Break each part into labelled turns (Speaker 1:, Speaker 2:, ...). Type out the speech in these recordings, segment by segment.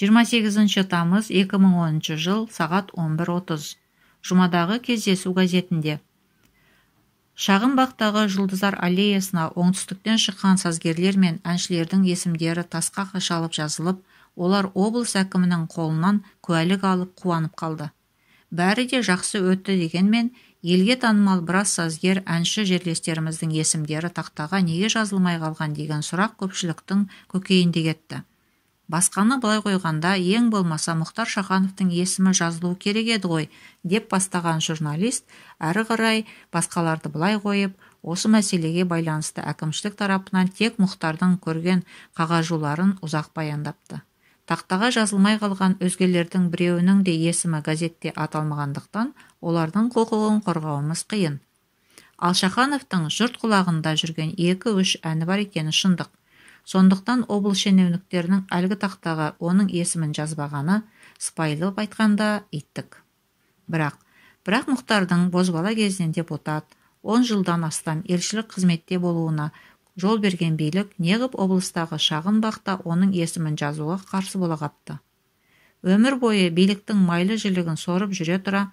Speaker 1: 28 сегізінші тамыз екі жыл сағат он бір отыз жұмадағы кездесу газетінде шағын бақтағы жұлдыздар аллеясына оңтүстіктен шыққан сазгерлер мен әншілердің есімдері тасқа қашалып жазылып олар облыс әкімінің қолынан куәлік алып қуанып қалды бәрі де жақсы өтті дегенмен елге танымал біраз сазгер әнші жерлестеріміздің есімдері тақтаға неге жазылмай қалған деген сұрақ көпшіліктің көкейінде кетті басқаны былай қойғанда ең болмаса мұхтар шахановтың есімі жазылу керек еді ғой деп бастаған журналист әрі қарай басқаларды былай қойып осы мәселеге байланысты әкімшілік тарапынан тек мұхтардың көрген қағажуларын ұзақ баяндапты тақтаға жазылмай қалған өзгелердің біреуінің де есімі газетте аталмағандықтан олардың құқығын қорғауымыз қиын ал шахановтың жұрт құлағында жүрген екі үш әні бар екені шындық сондықтан облыс шенеуніктерінің әлгі тақтаға оның есімін жазбағаны сыпайылап айтқанда иттік бірақ бірақ мұхтардың бозбала кезінен депутат он жылдан астам елшілік қызметте болуына жол берген билік неғып облыстағы шағын бақта оның есімін жазуға қарсы бола қапты өмір бойы биліктің майлы жілігін сорып жүре тұра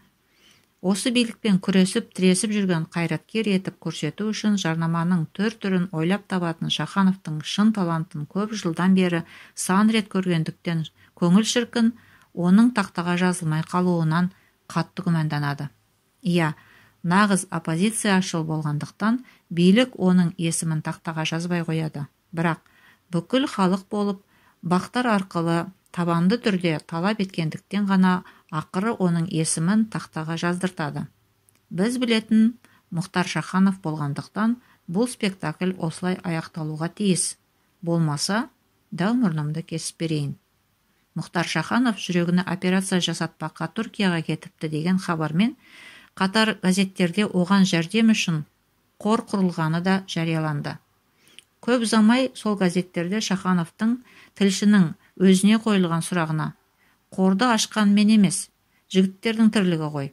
Speaker 1: осы билікпен күресіп тіресіп жүрген қайраткер етіп көрсету үшін жарнаманың түр түрін ойлап табатын шахановтың шын талантын көп жылдан бері сан рет көргендіктен көңіл шіркін оның тақтаға жазылмай қалуынан қатты күмәнданады иә нағыз оппозицияшыл болғандықтан билік оның есімін тақтаға жазбай қояды бірақ бүкіл халық болып бақтар арқылы табанды түрде талап еткендіктен ғана ақыры оның есімін тақтаға жаздыртады біз білетін мұхтар шаханов болғандықтан бұл спектакль осылай аяқталуға тиіс болмаса дәу мұрнымды кесіп берейін мұхтар шаханов жүрегіне операция жасатпаққа түркияға кетіпті деген хабармен қатар газеттерде оған жәрдем үшін қор құрылғаны да жарияланды көп ұзамай сол газеттерде шахановтың тілшінің өзіне қойылған сұрағына қорды ашқан мен емес жігіттердің тірлігі ғой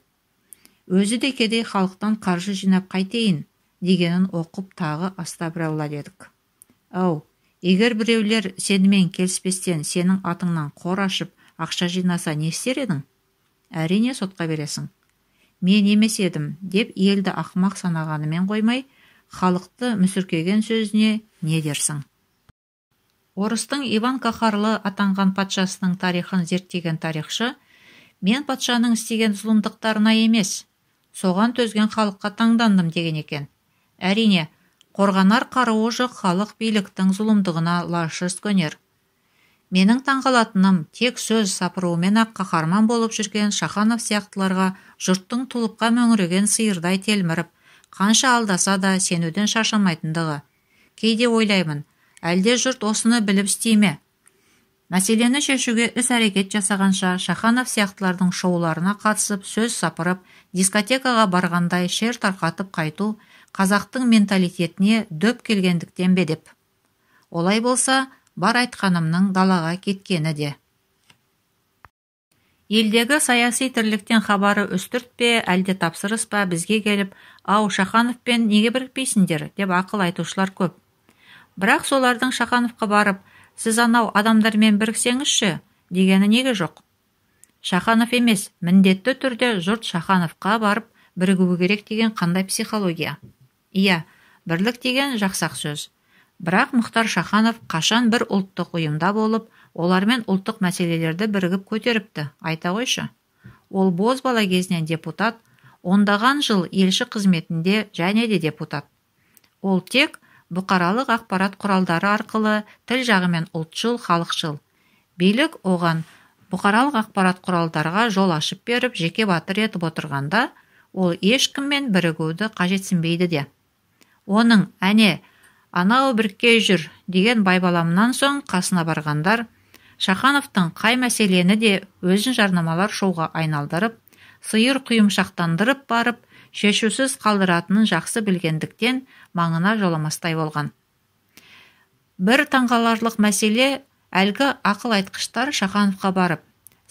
Speaker 1: өзі де кедей халықтан қаржы жинап қайтейін дегенін оқып тағы алла дедік ау егер біреулер сенімен келіспестен сенің атыңнан қор ашып ақша жинаса не істер едің әрине сотқа бересің мен емес едім деп елді ақмақ санағанымен қоймай халықты мүсіркеген сөзіне не дерсің орыстың иван кахарлы атанған патшасының тарихын зерттеген тарихшы мен патшаның істеген зұлымдықтарына емес соған төзген халыққа таңдандым деген екен әрине қорғанар қаруы жоқ халық биліктің зұлымдығына лажсыз көнер менің таңғалатыным тек сөз сапыруымен ақ қаһарман болып жүрген шаханов сияқтыларға жұрттың тұлыпқа мөңіреген сиырдай телміріп қанша алдаса да сенуден шаршамайтындығы кейде ойлаймын әлде жұрт осыны біліп істей ме мәселені шешуге іс әрекет жасағанша шаханов сияқтылардың шоуларына қатысып сөз сапырып дискотекаға барғандай шер тарқатып қайту қазақтың менталитетіне дөп келгендіктен бе деп олай болса бар айтқанымның далаға кеткені де елдегі саяси тірліктен хабары үстірт пе әлде тапсырыс па бізге келіп ау шахановпен неге бірікпейсіңдер деп ақыл айтушылар көп бірақ солардың шахановқа барып сіз анау адамдармен біріксеңізші дегені неге жоқ шаханов емес міндетті түрде жұрт шахановқа барып бірігуі керек деген қандай психология иә бірлік деген жақсақ сөз бірақ мұхтар шаханов қашан бір ұлттық ұйымда болып олармен ұлттық мәселелерді бірігіп көтеріпті айта қойшы ол боз бала кезінен депутат ондаған жыл елші қызметінде және де депутат ол тек бұқаралық ақпарат құралдары арқылы тіл жағымен ұлтшыл халықшыл билік оған бұқаралық ақпарат құралдарға жол ашып беріп жеке батыр етіп отырғанда ол ешкіммен бірігуді қажетсінбейді де оның әне анау бірке жүр деген байбаламынан соң қасына барғандар шахановтың қай мәселені де өзін жарнамалар шоуға айналдырып сиыр құйымшақтандырып барып шешусіз қалдыратынын жақсы білгендіктен маңына жоламастай болған бір таңғаларлық мәселе әлгі ақыл айтқыштар шахановқа барып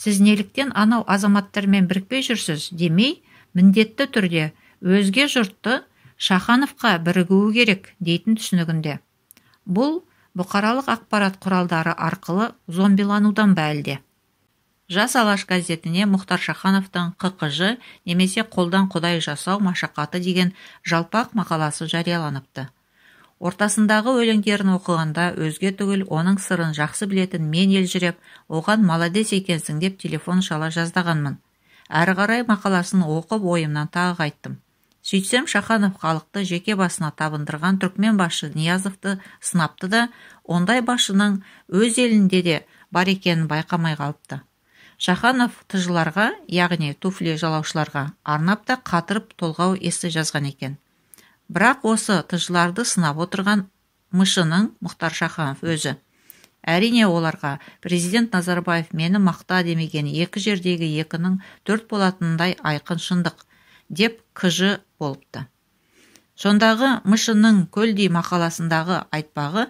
Speaker 1: сіз неліктен анау азаматтармен бірікпей жүрсіз демей міндетті түрде өзге жұртты шахановқа бірігуі керек дейтін түсінігінде бұл бұқаралық ақпарат құралдары арқылы зомбиланудан ба әлде жас алаш газетіне мұхтар шахановтың ққж немесе қолдан құдай жасау машақаты деген жалпақ мақаласы жарияланыпты ортасындағы өлеңдерін оқығанда өзге түгіл оның сырын жақсы білетін мен елжіреп оған молодец екенсің деп телефон шала жаздағанмын әрі қарай мақаласын оқып ойымнан тағы қайттым сөйтсем шаханов халықты жеке басына табындырған түркмен басшы ниязовты сынапты да ондай басшының өз елінде де бар екенін байқамай қалыпты шаханов тыжыларға яғни туфли жалаушыларға арнап та қатырып толғау есті жазған екен бірақ осы тыжыларды сынап отырған мышының мұхтар шаханов өзі әрине оларға президент назарбаев мені мақта демеген екі жердегі екінің төрт болатынындай айқын шындық деп кыжы болыпты сондағы мышының көлдей мақаласындағы айтпағы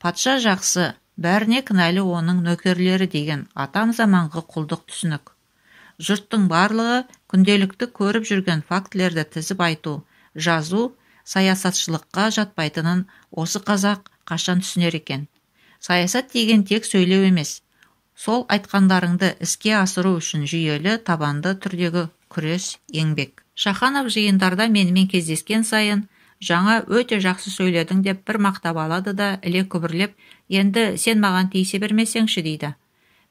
Speaker 1: патша жақсы бәріне кінәлі оның нөкерлері деген атам заманғы құлдық түсінік жұрттың барлығы күнделікті көріп жүрген фактілерді тізіп айту жазу саясатшылыққа жатпайтынын осы қазақ қашан түсінер екен саясат деген тек сөйлеу емес сол айтқандарыңды іске асыру үшін жүйелі табанды түрдегі күрес еңбек шаханов жиындарда менімен кездескен сайын жаңа өте жақсы сөйледің деп бір мақтап алады да іле күбірлеп енді сен маған тиісе бермесеңші дейді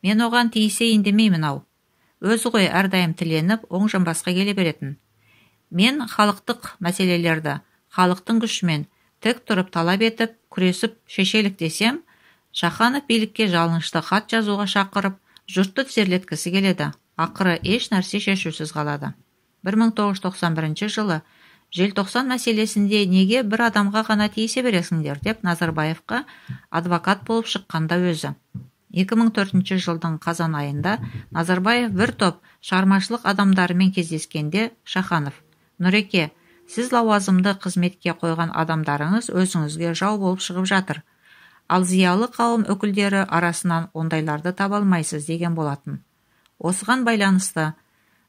Speaker 1: мен оған тиісейін демеймін ау өзі ғой әрдайым тіленіп оң жамбасқа келе беретін мен халықтық мәселелерді халықтың күшімен тік тұрып талап етіп күресіп шешелік десем шаханов билікке жалынышты хат жазуға шақырып жұртты тізерлеткісі келеді ақыры еш нәрсе шешусіз қалады 1991 жылы желтоқсан мәселесінде неге бір адамға ғана тиісе бересіңдер деп назарбаевқа адвокат болып шыққанда өзі 2004 жылдың қазан айында назарбаев бір топ шығармашылық адамдарымен кездескенде шаханов нұреке сіз лауазымды қызметке қойған адамдарыңыз өзіңізге жау болып шығып жатыр ал зиялы қауым өкілдері арасынан ондайларды таба алмайсыз деген болатын осыған байланысты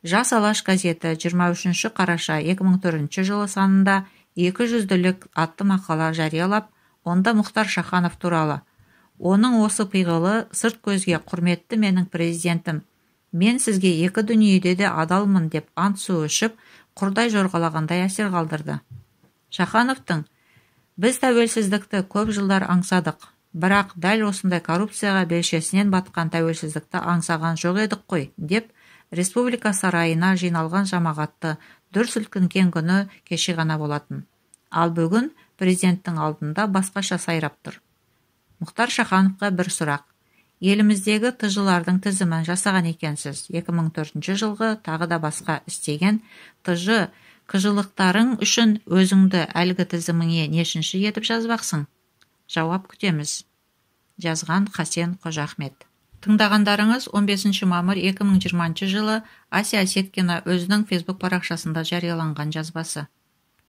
Speaker 1: жас алаш газеті 23 қараша 2004 жылы санында екі жүзділік атты мақала жариялап онда мұхтар шаханов туралы оның осы пиғылы сырт көзге құрметті менің президентім мен сізге екі дүниеде де адалмын деп ант су ішіп құрдай жорғалағандай әсер қалдырды шахановтың біз тәуелсіздікті көп жылдар аңсадық бірақ дәл осындай коррупцияға белшесінен батқан тәуелсіздікті аңсаған жоқ едік қой деп республика сарайына жиналған жамағатты дүр сілкінген күні кеше ғана болатын ал бүгін президенттің алдында басқаша сайрап тұр мұхтар шахановқа бір сұрақ еліміздегі тж тізімін жасаған екенсіз 2004 жылғы тағы да басқа істеген тж қыжылықтарың үшін өзіңді әлгі тізіміңе нешінші етіп жазбақсың жауап күтеміз жазған хасен қожахмет тыңдағандарыңыз 15 мамыр 2020 жылы Асия Сеткина өзінің фейсбук парақшасында жарияланған жазбасы